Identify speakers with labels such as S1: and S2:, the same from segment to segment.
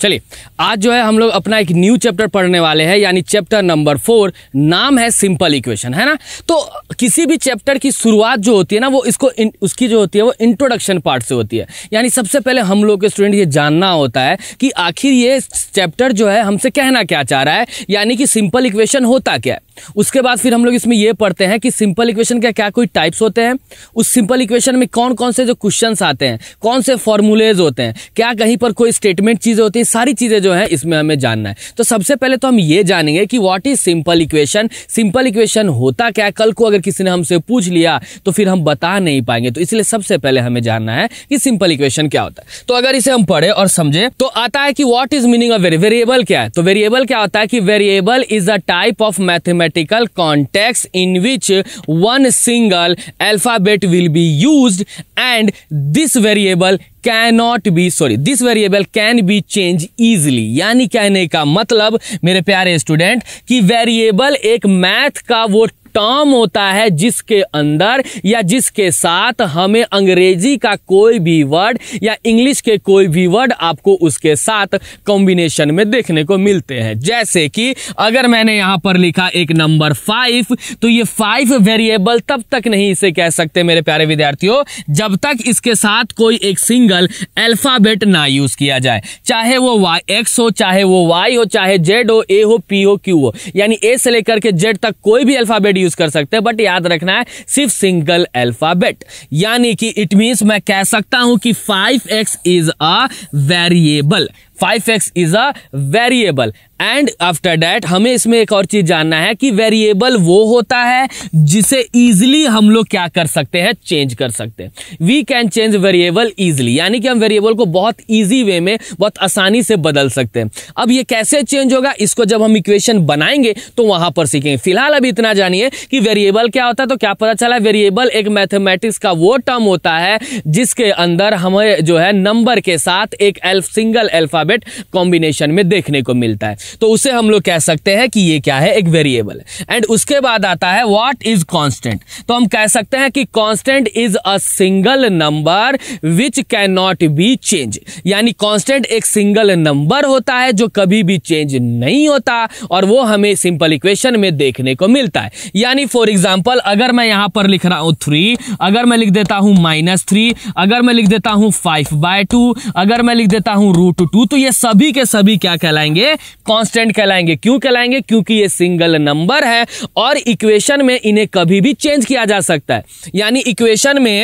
S1: चलिए आज जो है हम लोग अपना एक न्यू चैप्टर पढ़ने वाले हैं यानी चैप्टर नंबर फोर नाम है सिंपल इक्वेशन है ना तो किसी भी चैप्टर की शुरुआत जो होती है ना वो इसको इन, उसकी जो होती है वो इंट्रोडक्शन पार्ट से होती है यानी सबसे पहले हम लोग के स्टूडेंट ये जानना होता है कि आखिर ये चैप्टर जो है हमसे कहना क्या चाह रहा है यानी कि सिंपल इक्वेशन होता क्या है उसके बाद फिर हम लोग इसमें यह पढ़ते हैं कि सिंपल इक्वेशन का क्या कोई टाइप्स होते हैं उस सिंपल इक्वेशन में कौन कौन से जो क्वेश्चन आते हैं कौन से फॉर्मुलेज होते हैं क्या कहीं पर कोई स्टेटमेंट चीज़ें होती है सारी चीज़ें जो है इसमें हमें जानना है तो सबसे पहले तो हम ये जानेंगे कि what is simple equation simple equation होता क्या कल को अगर किसी ने हमसे पूछ लिया तो फिर हम बता नहीं पाएंगे तो इसलिए सबसे पहले हमें जानना है कि सिंपल इक्वेशन क्या होता है तो अगर इसे हम पढ़े और समझे तो आता है कि what is meaning of variable क्या है तो वेरिएबल क्या होता है कि variable is a type of mathematic alphabetical context in which one single alphabet will be use and this variable cannot be sorry this variable can be change easily यानी कहने का मतलब मेरे प्यारे स्टूडेंट कि वेरिएबल एक मैथ का वो काम होता है जिसके अंदर या जिसके साथ हमें अंग्रेजी का कोई भी वर्ड या इंग्लिश के कोई भी वर्ड आपको उसके साथ कॉम्बिनेशन में देखने को मिलते हैं जैसे कि अगर मैंने यहां पर लिखा एक नंबर फाइव तो ये फाइव वेरिएबल तब तक नहीं इसे कह सकते मेरे प्यारे विद्यार्थियों जब तक इसके साथ कोई एक सिंगल अल्फाबेट ना यूज किया जाए चाहे वो वाई एक्स हो चाहे वो वाई हो चाहे जेड हो ए हो पी हो क्यू हो यानी ए से लेकर के जेड तक कोई भी अल्फाबेट यूज यूज कर सकते हैं बट याद रखना है सिर्फ सिंगल अल्फाबेट यानी कि इट मीन्स मैं कह सकता हूं कि five x is a variable five x is a variable and after that हमें इसमें एक और चीज जानना है कि वेरिएबल वो होता है जिसे इजिली हम लोग क्या कर सकते हैं चेंज कर सकते हैं we can change variable easily यानी कि हम वेरिएबल को बहुत ईजी वे में बहुत आसानी से बदल सकते हैं अब ये कैसे चेंज होगा इसको जब हम इक्वेशन बनाएंगे तो वहां पर सीखेंगे फिलहाल अभी इतना जानिए कि वेरिएबल क्या होता है तो क्या पता चला वेरिएबल एक मैथमेटिक्स का वो टर्म होता है जिसके अंदर हमें जो है नंबर के साथ एक एल्फ सिंगल एल्फाबेट अल्फ़ाबेट कॉम्बिनेशन में देखने को मिलता है तो उसे हम लोग कह सकते हैं कि ये क्या है एक वेरिएबल एंड उसके बाद आता है व्हाट इज कॉन्स्टेंट तो हम कह सकते हैं कि constant is a single number which can not be change यानी कॉन्स्टेंट एक सिंगल नंबर होता है जो कभी भी चेंज नहीं होता और वो हमें सिंपल इक्वेशन में देखने को मिलता है यानी फॉर एग्जाम्पल अगर मैं यहां पर लिख रहा हूं थ्री अगर मैं लिख देता हूं माइनस थ्री अगर मैं लिख देता हूं फाइव बाय टू अगर मैं लिख देता हूं रूट टू तो ये सभी के सभी क्या कहलाएंगे कांस्टेंट कहलाएंगे क्यों कहलाएंगे क्योंकि ये सिंगल नंबर है और इक्वेशन में इन्हें कभी भी चेंज किया जा सकता है यानी इक्वेशन में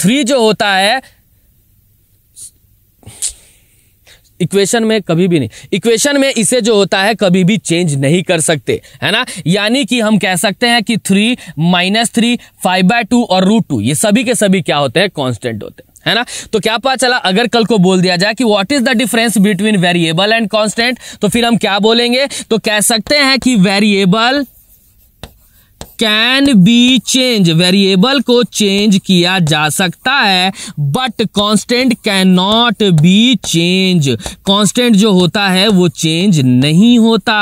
S1: थ्री जो होता है इक्वेशन में कभी भी नहीं इक्वेशन में इसे जो होता है कभी भी चेंज नहीं कर सकते है ना यानी कि हम कह सकते हैं कि three minus three five by two और रूट टू ये सभी के सभी क्या होते हैं कांस्टेंट होते हैं है ना तो क्या पता चला अगर कल को बोल दिया जाए कि what is the difference between variable and constant तो फिर हम क्या बोलेंगे तो कह सकते हैं कि variable can be change variable को चेंज किया जा सकता है but constant can not be change constant जो होता है वो चेंज नहीं होता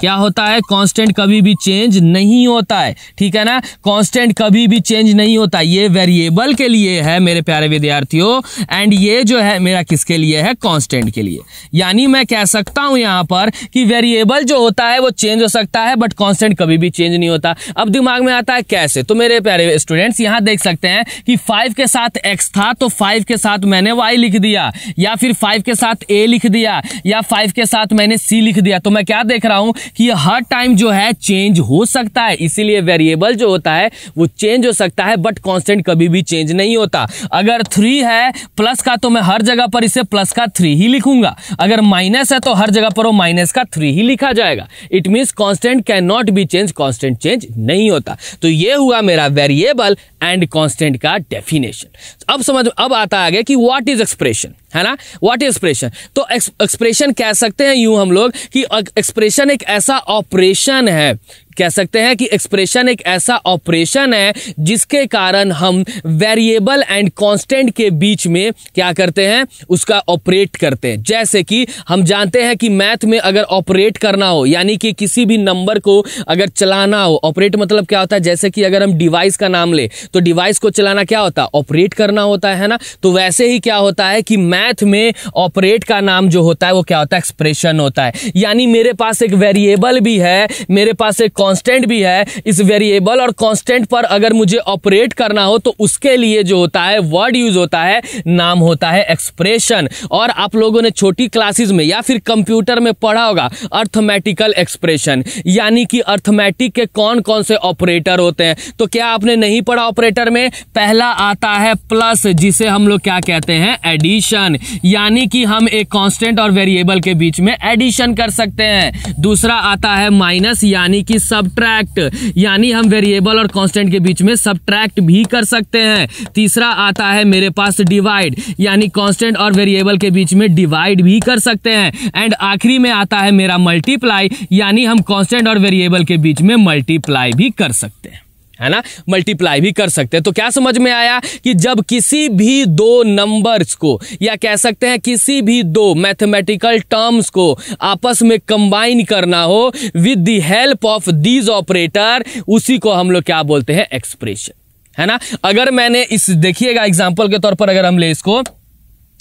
S1: क्या होता है कॉन्स्टेंट कभी भी चेंज नहीं होता है ठीक है ना कॉन्स्टेंट कभी भी चेंज नहीं होता ये वेरिएबल के लिए है मेरे प्यारे विद्यार्थियों एंड ये जो है मेरा किसके लिए है कॉन्स्टेंट के लिए यानी मैं कह सकता हूं यहां पर कि वेरिएबल जो होता है वो चेंज हो सकता है बट कॉन्स्टेंट कभी भी चेंज नहीं होता अब दिमाग में आता है कैसे तो मेरे प्यारे स्टूडेंट्स यहां देख सकते हैं कि फाइव के साथ एक्स था तो फाइव के साथ मैंने वाई लिख दिया या फिर फाइव के साथ ए लिख दिया या फाइव के साथ मैंने सी लिख दिया तो मैं क्या देख रहा हूं कि हर टाइम जो है चेंज हो सकता है इसीलिए वेरिएबल जो होता है वो चेंज हो सकता है बट कॉन्स्टेंट कभी भी चेंज नहीं होता अगर थ्री है प्लस का तो मैं हर जगह पर इसे प्लस का थ्री ही लिखूंगा अगर माइनस है तो हर जगह पर वो माइनस का थ्री ही लिखा जाएगा it mean constant can not be change constant change नहीं नहीं होता तो ये हुआ मेरा वेरिएबल एंड कांस्टेंट का डेफिनेशन अब समझ अब आता आगे कि व्हाट इज एक्सप्रेशन है ना व्हाट इज एक्सप्रेशन तो एक्सप्रेशन कह सकते हैं यूं हम लोग कि एक्सप्रेशन एक ऐसा ऑपरेशन है कह सकते हैं कि एक्सप्रेशन एक ऐसा ऑपरेशन है जिसके कारण हम वेरिएबल एंड कांस्टेंट के बीच में क्या करते हैं उसका ऑपरेट करते हैं जैसे कि हम जानते हैं कि मैथ में अगर ऑपरेट करना हो यानी कि किसी भी नंबर को अगर चलाना हो ऑपरेट मतलब क्या होता है जैसे कि अगर हम डिवाइस का नाम ले तो डिवाइस को चलाना क्या होता है ऑपरेट करना होता है ना तो वैसे ही क्या होता है कि मैथ में ऑपरेट का नाम जो होता है वो क्या होता है एक्सप्रेशन होता है यानी मेरे पास एक वेरिएबल भी है मेरे पास एक कांस्टेंट भी है इस वेरिएबल और कांस्टेंट पर अगर मुझे ऑपरेट करना हो तो उसके लिए जो होता है वर्ड यूज होता है नाम होता है एक्सप्रेशन और आप लोगों ने छोटी क्लासेस में या फिर कंप्यूटर में पढ़ा होगा अर्थमेटिकल एक्सप्रेशन यानी कि अर्थमेटिक के कौन कौन से ऑपरेटर होते हैं तो क्या आपने नहीं पढ़ा ऑपरेटर में पहला आता है प्लस जिसे हम लोग क्या कहते हैं एडिशन यानी कि हम एक कांस्टेंट और वेरिएबल के बीच में एडिशन कर सकते हैं दूसरा आता है माइनस यानी कि सब्ट्रैक्ट यानी हम वेरिएबल और कांस्टेंट के बीच में सब्ट्रैक्ट भी कर सकते हैं तीसरा आता है मेरे पास डिवाइड यानी कांस्टेंट और वेरिएबल के बीच में डिवाइड भी कर सकते हैं एंड आखिरी में आता है मेरा मल्टीप्लाई यानी हम कांस्टेंट और वेरिएबल के बीच में मल्टीप्लाई भी कर सकते हैं है ना मल्टीप्लाई भी कर सकते हैं तो क्या समझ में आया कि जब किसी भी दो नंबर्स को या कह सकते हैं किसी भी दो मैथमेटिकल टर्म्स को आपस में कंबाइन करना हो with the help of these operator उसी को हम लोग क्या बोलते हैं एक्सप्रेशन है ना अगर मैंने इस देखिएगा एग्जाम्पल के तौर पर अगर हम ले इसको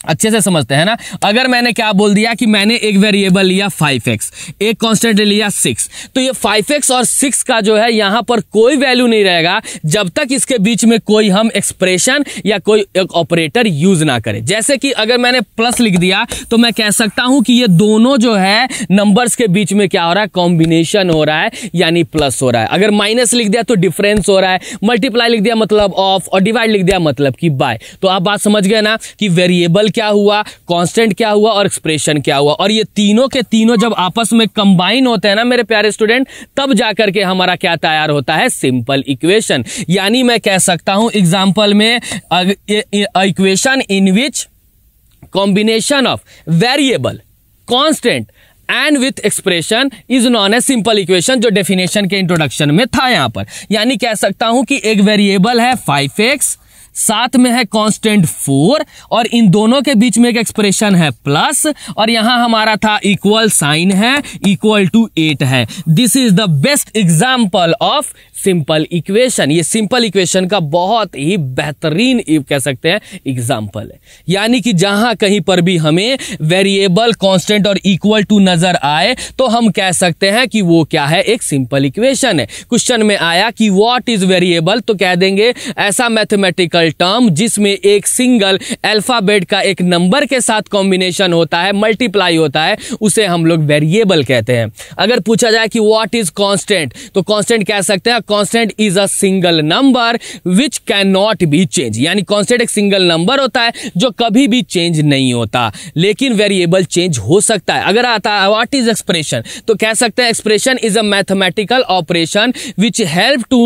S1: अच्छे से समझते हैं ना अगर मैंने क्या बोल दिया कि मैंने एक वेरिएबल लिया फाइव एक्स एक कॉन्स्टेंट लिया सिक्स तो ये फाइव एक्स और सिक्स का जो है यहां पर कोई वैल्यू नहीं रहेगा जब तक इसके बीच में कोई हम एक्सप्रेशन या कोई एक ऑपरेटर यूज ना करें जैसे कि अगर मैंने प्लस लिख दिया तो मैं कह सकता हूं कि ये दोनों जो है नंबर्स के बीच में क्या हो रहा है कॉम्बिनेशन हो रहा है यानी प्लस हो रहा है अगर माइनस लिख दिया तो डिफरेंस हो रहा है मल्टीप्लाई लिख दिया मतलब ऑफ और डिवाइड लिख दिया मतलब कि बाय तो आप बात समझ गए ना कि वेरिएबल क्या हुआ कॉन्स्टेंट क्या हुआ और एक्सप्रेशन क्या हुआ और ये तीनों के तीनों जब आपस में कंबाइन होते हैं ना मेरे प्यारे स्टूडेंट तब जाकर के हमारा क्या तैयार होता है सिंपल इक्वेशन यानी मैं कह सकता हूं एग्जाम्पल में equation in which combination of variable constant and with expression is known a simple equation जो डेफिनेशन के इंट्रोडक्शन में था यहां पर यानी कह सकता हूं कि एक वेरिएबल है फाइव एक्स साथ में है कांस्टेंट फोर और इन दोनों के बीच में एक एक्सप्रेशन है प्लस और यहां हमारा था इक्वल साइन है इक्वल टू एट है this is the best example of simple equation ये सिंपल इक्वेशन का बहुत ही बेहतरीन कह सकते हैं एग्जाम्पल है यानी कि जहां कहीं पर भी हमें वेरिएबल कांस्टेंट और इक्वल टू नजर आए तो हम कह सकते हैं कि वो क्या है एक सिंपल इक्वेशन है क्वेश्चन में आया कि व्हाट इज वेरिएबल तो कह देंगे ऐसा मैथमेटिकल सिंगल टर्म जिसमें एक सिंगल अल्फाबेट का एक नंबर के साथ कॉम्बिनेशन होता है मल्टीप्लाई होता है उसे हम लोग वेरिएबल कहते हैं अगर पूछा जाए कि व्हाट इज कांस्टेंट तो कांस्टेंट कह सकते हैं constant is a single number which can not be change यानी कांस्टेंट एक सिंगल नंबर होता है जो कभी भी चेंज नहीं होता लेकिन वेरिएबल चेंज हो सकता है अगर आता है व्हाट इज एक्सप्रेशन तो कह सकते हैं expression is a mathematical operation which help to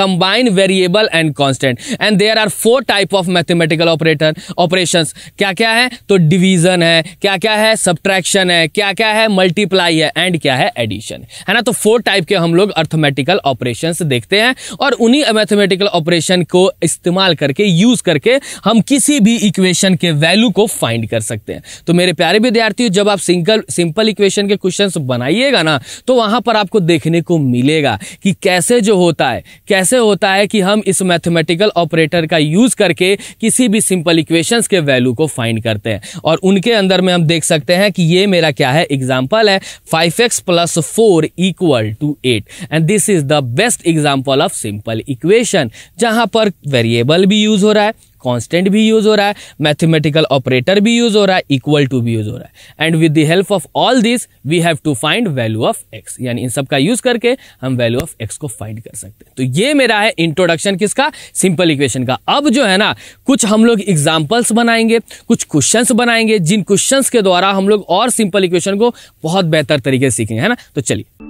S1: combine variable and constant and there are four type of mathematical operator operation क्या क्या है तो डिवीजन है क्या क्या है सब्ट्रैक्शन है क्या क्या है मल्टीप्लाई है एंड क्या है एडिशन है ना तो फोर टाइप के हम लोग अर्थमेटिकल ऑपरेशन देखते हैं और उन्हीं मैथमेटिकल ऑपरेशन को इस्तेमाल करके यूज करके हम किसी भी इक्वेशन के वैल्यू को फाइंड कर सकते हैं तो मेरे प्यारे विद्यार्थियों जब आप सिंगल सिंपल इक्वेशन के क्वेश्चन बनाइएगा ना तो वहां पर आपको देखने को मिलेगा कि कैसे जो होता है कैसे होता है कि हम इस मैथमेटिकल ऑपरेटर का यूज यूज करके किसी भी सिंपल इक्वेशन के वैल्यू को फाइंड करते हैं और उनके अंदर में हम देख सकते हैं कि ये मेरा क्या है एग्जाम्पल है five x plus four equal to eight and this is the best example of simple equation जहां पर वेरिएबल भी यूज हो रहा है कॉन्स्टेंट भी यूज हो रहा है मैथमेटिकल ऑपरेटर भी यूज हो रहा है इक्वल टू भी यूज हो रहा है and with the help of all this we have to find value of x यानी इन सब का यूज करके हम वैल्यू ऑफ एक्स को फाइंड कर सकते हैं तो ये मेरा है इंट्रोडक्शन किसका सिंपल इक्वेशन का अब जो है ना कुछ हम लोग एग्जाम्पल्स बनाएंगे कुछ क्वेश्चन बनाएंगे जिन क्वेश्चन के द्वारा हम लोग और सिंपल इक्वेशन को बहुत बेहतर तरीके से सीखेंगे है ना तो चलिए